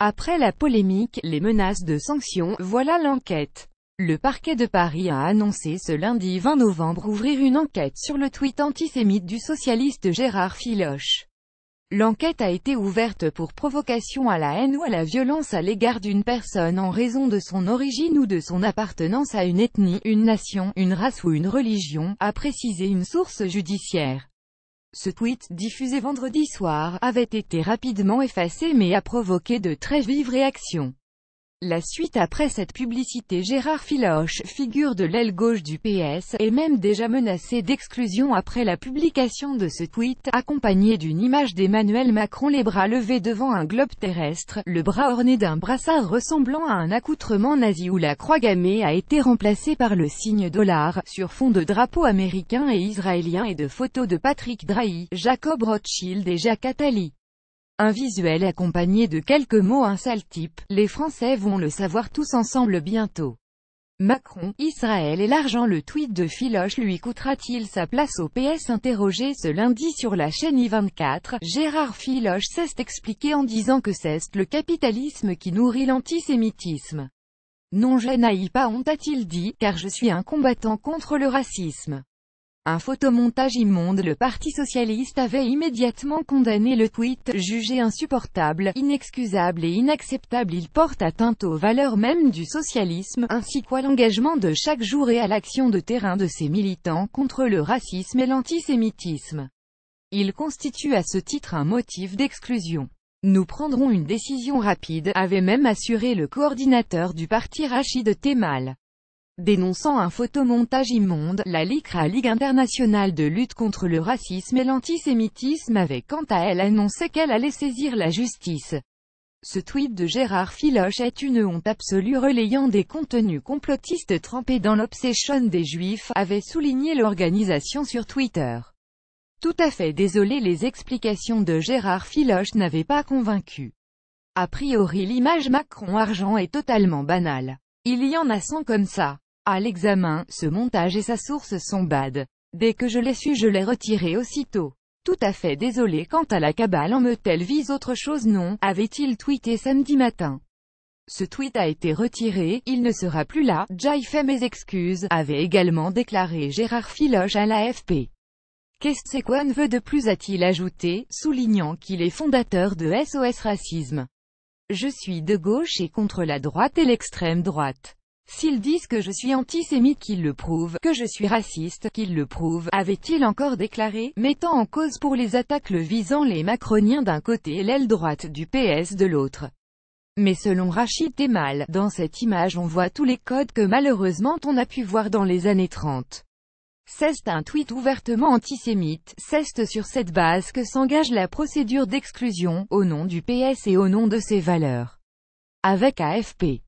Après la polémique, les menaces de sanctions, voilà l'enquête. Le parquet de Paris a annoncé ce lundi 20 novembre ouvrir une enquête sur le tweet antisémite du socialiste Gérard Filoche. L'enquête a été ouverte pour provocation à la haine ou à la violence à l'égard d'une personne en raison de son origine ou de son appartenance à une ethnie, une nation, une race ou une religion, a précisé une source judiciaire. Ce tweet diffusé vendredi soir avait été rapidement effacé mais a provoqué de très vives réactions. La suite après cette publicité Gérard Filoche, figure de l'aile gauche du PS, est même déjà menacé d'exclusion après la publication de ce tweet, accompagné d'une image d'Emmanuel Macron les bras levés devant un globe terrestre, le bras orné d'un brassard ressemblant à un accoutrement nazi où la croix gammée a été remplacée par le signe dollar, sur fond de drapeaux américains et israéliens et de photos de Patrick Drahi, Jacob Rothschild et Jacques Attali. Un visuel accompagné de quelques mots un sale type, les Français vont le savoir tous ensemble bientôt. Macron, Israël et l'argent Le tweet de Philoche lui coûtera-t-il sa place au PS Interrogé ce lundi sur la chaîne i24, Gérard Philoche s'est expliqué en disant que c'est le capitalisme qui nourrit l'antisémitisme. Non je n'ai pas honte a-t-il dit, car je suis un combattant contre le racisme. Un photomontage immonde Le Parti Socialiste avait immédiatement condamné le tweet, jugé insupportable, inexcusable et inacceptable. Il porte atteinte aux valeurs mêmes du socialisme, ainsi qu'à l'engagement de chaque jour et à l'action de terrain de ses militants contre le racisme et l'antisémitisme. Il constitue à ce titre un motif d'exclusion. Nous prendrons une décision rapide, avait même assuré le coordinateur du parti Rachid Temal. Dénonçant un photomontage immonde, la LICRA Ligue internationale de lutte contre le racisme et l'antisémitisme avait quant à elle annoncé qu'elle allait saisir la justice. Ce tweet de Gérard Filoche est une honte absolue relayant des contenus complotistes trempés dans l'obsession des Juifs, avait souligné l'organisation sur Twitter. Tout à fait désolé les explications de Gérard Filoche n'avaient pas convaincu. A priori l'image Macron-Argent est totalement banale. Il y en a 100 comme ça. À l'examen, ce montage et sa source sont bad. Dès que je l'ai su je l'ai retiré aussitôt. Tout à fait désolé quant à la cabale en me t'elle vise autre chose non, avait-il tweeté samedi matin. Ce tweet a été retiré, il ne sera plus là, Jai fait mes excuses, avait également déclaré Gérard Filoche à l'AFP. Qu'est-ce qu'on veut de plus a-t-il ajouté, soulignant qu'il est fondateur de SOS Racisme. Je suis de gauche et contre la droite et l'extrême droite. S'ils disent que je suis antisémite qu'ils le prouvent, que je suis raciste qu'ils le prouvent, avait-il encore déclaré, mettant en cause pour les attaques le visant les macroniens d'un côté et l'aile droite du PS de l'autre. Mais selon Rachid Temal, dans cette image on voit tous les codes que malheureusement on a pu voir dans les années 30. C'est un tweet ouvertement antisémite, c'est sur cette base que s'engage la procédure d'exclusion, au nom du PS et au nom de ses valeurs. Avec AFP.